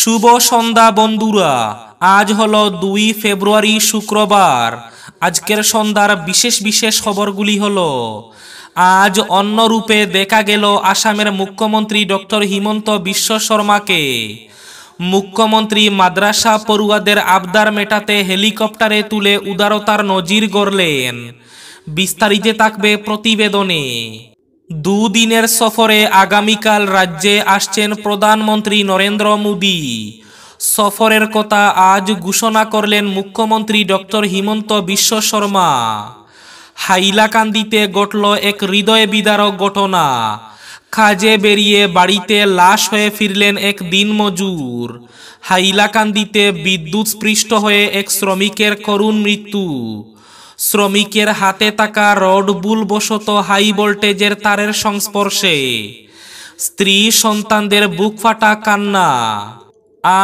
শুভ সন্ধ্যা বন্ধুরা আজ হলো দুই ফেব্রুয়ারি শুক্রবার আজকের সন্ধ্যার বিশেষ বিশেষ খবরগুলি হলো আজ অন্য রূপে দেখা গেল আসামের মুখ্যমন্ত্রী ডক্টর হিমন্ত বিশ্ব শর্মাকে মুখ্যমন্ত্রী মাদ্রাসা পড়ুয়াদের আবদার মেটাতে হেলিকপ্টারে তুলে উদারতার নজির গড়লেন বিস্তারিত থাকবে প্রতিবেদনে দুদিনের সফরে আগামীকাল রাজ্যে আসছেন প্রধানমন্ত্রী নরেন্দ্র মোদী সফরের কথা আজ ঘোষণা করলেন মুখ্যমন্ত্রী ডক্টর হিমন্ত বিশ্ব শর্মা হাইলাকান্দিতে ঘটল এক হৃদয় বিদারক ঘটনা কাজে বেরিয়ে বাড়িতে লাশ হয়ে ফিরলেন এক দিনমজুর হাইলাকান্দিতে বিদ্যুৎস্পৃষ্ট হয়ে এক শ্রমিকের করুণ মৃত্যু শ্রমিকের হাতে থাকা রড বুলবশত হাই ভোল্টেজের তারের সংস্পর্শে স্ত্রী সন্তানদের বুক ফাটা কান্না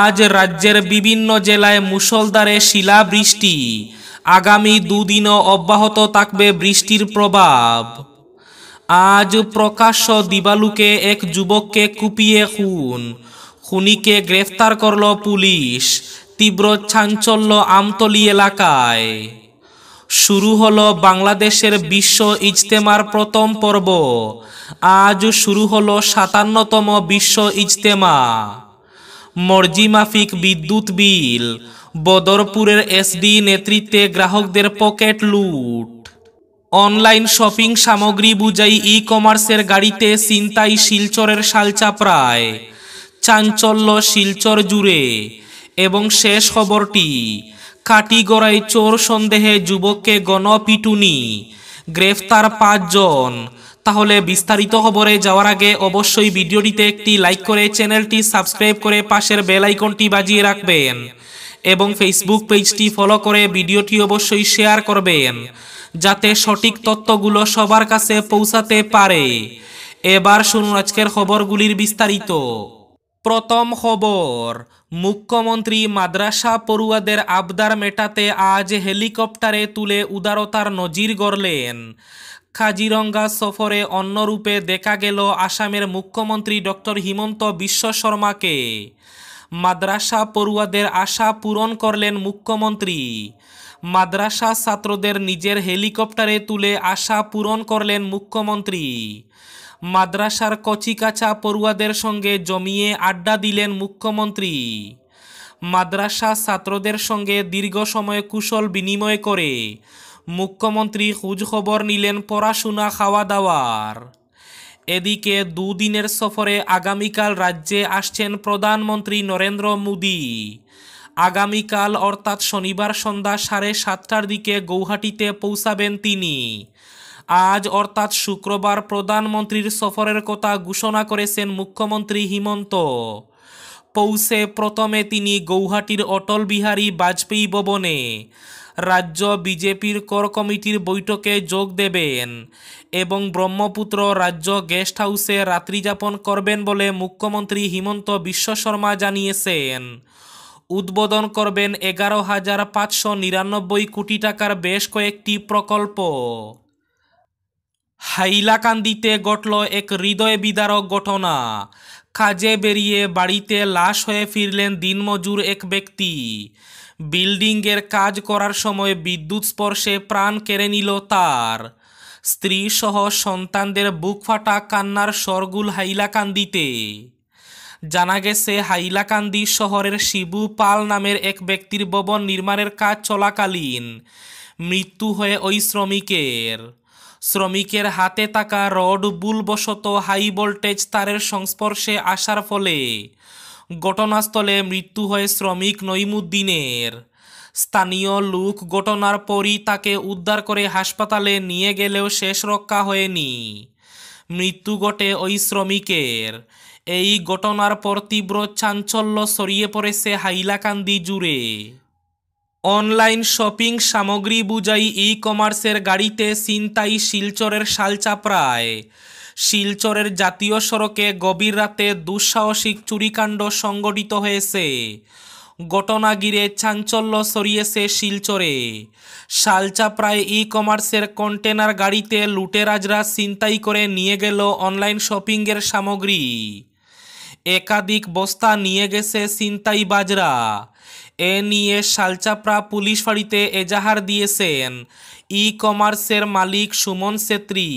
আজ রাজ্যের বিভিন্ন জেলায় মুসলদারে শিলাবৃষ্টি আগামী দুদিনও অব্যাহত থাকবে বৃষ্টির প্রভাব আজ প্রকাশ্য দিবালুকে এক যুবককে কুপিয়ে খুন খুনিকে গ্রেফতার করল পুলিশ তীব্র চাঞ্চল্য আমতলি এলাকায় শুরু হলো বাংলাদেশের বিশ্ব ইজতেমার প্রথম পর্ব আজ শুরু হলো সাতান্নতম বিশ্ব ইজতেমা মর্জিমাফিক বিদ্যুৎ বিল বদরপুরের এসডি নেতৃত্বে গ্রাহকদের পকেট লুট অনলাইন শপিং সামগ্রী বুঝাই ই কমার্সের গাড়িতে চিন্তাই শিলচরের প্রায় চাঞ্চল্য শিলচর জুড়ে এবং শেষ খবরটি কাটিগড়ায় চোর সন্দেহে যুবককে গণপিটুনি গ্রেফতার পাঁচজন তাহলে বিস্তারিত খবরে যাওয়ার আগে অবশ্যই ভিডিওটিতে একটি লাইক করে চ্যানেলটি সাবস্ক্রাইব করে পাশের বেল আইকনটি বাজিয়ে রাখবেন এবং ফেসবুক পেজটি ফলো করে ভিডিওটি অবশ্যই শেয়ার করবেন যাতে সঠিক তথ্যগুলো সবার কাছে পৌঁছাতে পারে এবার শুনুন আজকের খবরগুলির বিস্তারিত প্রথম খবর মুখ্যমন্ত্রী মাদ্রাসা পড়ুয়াদের আবদার মেটাতে আজ হেলিকপ্টারে তুলে উদারতার নজির গড়লেন কাজিরঙ্গা সফরে অন্যরূপে দেখা গেল আসামের মুখ্যমন্ত্রী ডক্টর হিমন্ত বিশ্ব শর্মাকে মাদ্রাসা পড়ুয়াদের আশা পূরণ করলেন মুখ্যমন্ত্রী মাদ্রাসা ছাত্রদের নিজের হেলিকপ্টারে তুলে আশা পূরণ করলেন মুখ্যমন্ত্রী মাদ্রাসার কচিকাচা পড়ুয়াদের সঙ্গে জমিয়ে আড্ডা দিলেন মুখ্যমন্ত্রী মাদ্রাসা ছাত্রদের সঙ্গে দীর্ঘ সময় কুশল বিনিময় করে মুখ্যমন্ত্রী খোঁজখবর নিলেন পড়াশোনা খাওয়া দাওয়ার এদিকে দুদিনের সফরে আগামীকাল রাজ্যে আসছেন প্রধানমন্ত্রী নরেন্দ্র মোদী আগামীকাল অর্থাৎ শনিবার সন্ধ্যা সাড়ে সাতটার দিকে গৌহাটিতে পৌঁছাবেন তিনি আজ অর্থাৎ শুক্রবার প্রধানমন্ত্রীর সফরের কথা ঘোষণা করেছেন মুখ্যমন্ত্রী হিমন্ত পৌঁছে প্রথমে তিনি গৌহাটির অটল বিহারী বাজপেয়ী ভবনে রাজ্য বিজেপির কর কমিটির বৈঠকে যোগ দেবেন এবং ব্রহ্মপুত্র রাজ্য গেস্ট হাউসে রাত্রিযাপন করবেন বলে মুখ্যমন্ত্রী হিমন্ত বিশ্ব শর্মা জানিয়েছেন উদ্বোধন করবেন এগারো হাজার পাঁচশো নিরানব্বই কোটি টাকার বেশ কয়েকটি প্রকল্প হাইলাকান্দিতে ঘটল এক হৃদয় বিদারক ঘটনা কাজে বেরিয়ে বাড়িতে লাশ হয়ে ফিরলেন দিনমজুর এক ব্যক্তি বিল্ডিংয়ের কাজ করার সময় বিদ্যুৎ স্পর্শে প্রাণ কেড়ে নিল তার স্ত্রী সহ সন্তানদের বুক ফাটা কান্নার সরগুল হাইলাকান্দিতে জানা গেছে হাইলাকান্দি শহরের শিবু পাল নামের এক ব্যক্তির ভবন নির্মাণের কাজ চলাকালীন মৃত্যু হয়ে ওই শ্রমিকের শ্রমিকের হাতে থাকা রড ভুলবশত হাই ভোল্টেজ তারের সংস্পর্শে আসার ফলে ঘটনাস্থলে মৃত্যু হয় শ্রমিক নইমুদ্দিনের স্থানীয় লোক ঘটনার পরই তাকে উদ্ধার করে হাসপাতালে নিয়ে গেলেও শেষ রক্ষা হয়নি মৃত্যু ঘটে ওই শ্রমিকের এই ঘটনার পর তীব্র চাঞ্চল্য ছড়িয়ে পড়েছে হাইলাকান্দি জুড়ে অনলাইন শপিং সামগ্রী বুঝাই ই কমার্সের গাড়িতে সিনতাই শিলচরের প্রায় শিলচরের জাতীয় সড়কে গভীর রাতে দুঃসাহসিক চুরিকাণ্ড সংগঠিত হয়েছে ঘটনা গিরে চাঞ্চল্য সরিয়েছে শিলচরে শালচাপড়ায় ই কমার্সের কন্টেনার গাড়িতে লুটেরাজরা ছিনতাই করে নিয়ে গেল অনলাইন শপিংয়ের সামগ্রী একাধিক বস্তা নিয়ে গেছে বাজরা এ নিয়ে শালচাপড়া পুলিশ ফাঁড়িতে এজাহার দিয়েছেন ই কমার্সের মালিক সুমন ছেত্রী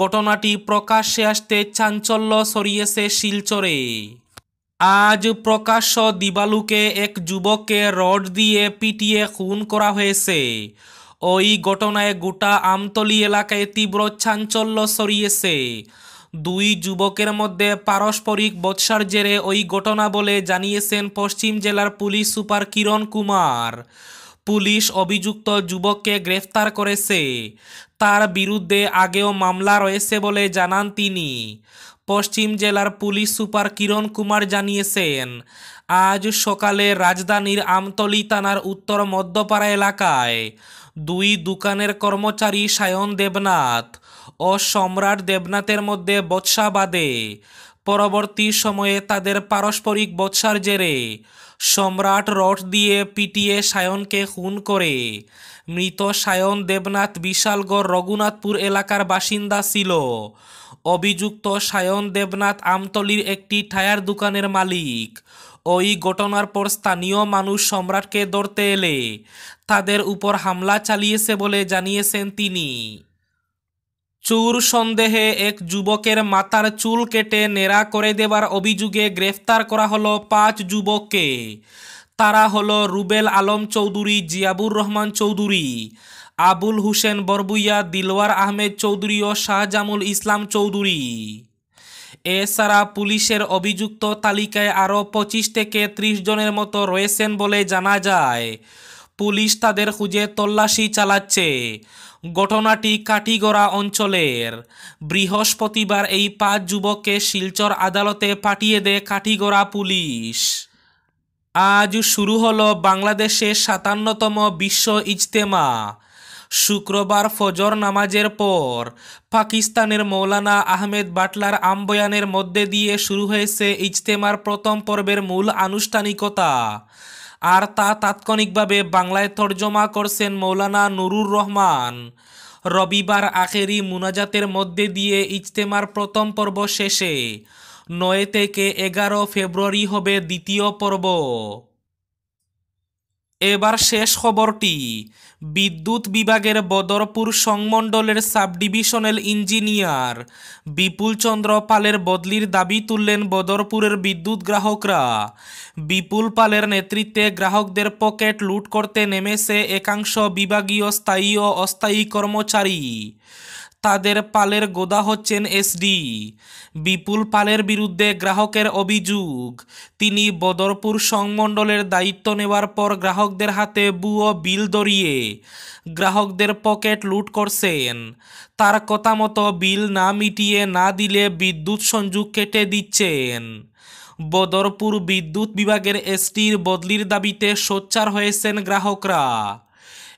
ঘটনাটি প্রকাশ্যে আসতে চাঞ্চল্য সরিয়েছে শিলচরে আজ প্রকাশ্য দিবালুকে এক যুবককে রড দিয়ে পিটিয়ে খুন করা হয়েছে ওই ঘটনায় গোটা আমতলি এলাকায় তীব্র চাঞ্চল্য সরিয়েছে দুই যুবকের মধ্যে পারস্পরিক বৎসার জেরে ওই ঘটনা বলে জানিয়েছেন পশ্চিম জেলার police super Kiran Kumar police অভিযুক্ত যুবককে গ্রেফতার করেছে তার বিরুদ্ধে আগেও মামলা রয়েছে বলে জানান তিনি পশ্চিম জেলার পুলিশ সুপার কিরণ কুমার জানিয়েছেন আজ সকালে রাজধানীর আমতলি থানার উত্তর মধ্যপাড়া এলাকায় দুই দোকানের কর্মচারী সায়ন দেবনাথ ও সম্রাট দেবনাথের মধ্যে বৎসা বাদে পরবর্তী সময়ে তাদের পারস্পরিক বৎসার জেরে সম্রাট রট দিয়ে পিটিয়ে সায়নকে খুন করে মৃত সায়ন দেবনাথ বিশালগড় রঘুনাথপুর এলাকার বাসিন্দা ছিল অভিযুক্ত সায়ন দেবনাথ আমতলির একটি টায়ার দোকানের মালিক ওই ঘটনার পর স্থানীয় মানুষ সম্রাটকে ধরতে এলে তাদের উপর হামলা চালিয়েছে বলে জানিয়েছেন তিনি চুর সন্দেহে এক যুবকের মাথার চুল কেটে নেড়া করে দেবার অভিযোগে গ্রেফতার করা হলো পাঁচ যুবককে তারা হলো রুবেল আলম চৌধুরী জিয়াবুর রহমান চৌধুরী আবুল হুসেন বরবুইয়া দিলওয়ার আহমেদ চৌধুরী ও শাহজামুল ইসলাম চৌধুরী এছাড়া পুলিশের অভিযুক্ত তালিকায় আরও পঁচিশ থেকে ত্রিশ জনের মতো রয়েছেন বলে জানা যায় পুলিশ তাদের খুঁজে তল্লাশি চালাচ্ছে ঘটনাটি কাটিগড়া অঞ্চলের বৃহস্পতিবার এই পাঁচ যুবককে শিলচর আদালতে পাঠিয়ে দেয় কাটিগড়া পুলিশ আজ শুরু হলো বাংলাদেশের সাতান্নতম বিশ্ব ইজতেমা শুক্রবার ফজর নামাজের পর পাকিস্তানের মৌলানা আহমেদ বাটলার আম্বয়ানের মধ্যে দিয়ে শুরু হয়েছে ইজতেমার প্রথম পর্বের মূল আনুষ্ঠানিকতা আর তা তাৎক্ষণিকভাবে বাংলায় তর্জমা করছেন মৌলানা নুরুর রহমান রবিবার আখেরি মুনাজাতের মধ্যে দিয়ে ইজতেমার প্রথম পর্ব শেষে নয় থেকে এগারো ফেব্রুয়ারি হবে দ্বিতীয় পর্ব এবার শেষ খবরটি বিদ্যুৎ বিভাগের বদরপুর সংমণ্ডলের sub divisional engineer Bipul Chandra পালের বদলির দাবি তুললেন বদরপুরের বিদ্যুৎ গ্রাহকরা বিপুল পালের নেতৃত্বে গ্রাহকদের পকেট লুট করতে নেমেছে একাংশ বিভাগীয় স্থায়ী ও অস্থায়ী কর্মচারী তাদের পালের গোদা হচ্ছেন এসডি বিপুল পালের বিরুদ্ধে গ্রাহকের অভিযোগ তিনি বদরপুর সংমণ্ডলের দায়িত্ব নেওয়ার পর গ্রাহকদের হাতে বুয়ো বিল ধরিয়ে গ্রাহকদের পকেট লুট করছেন তার কথা মতো বিল না মিটিয়ে না দিলে বিদ্যুৎ সংযোগ কেটে দিচ্ছেন বদরপুর বিদ্যুৎ বিভাগের এসটির বদলির দাবিতে সোচ্চার হয়েছেন গ্রাহকরা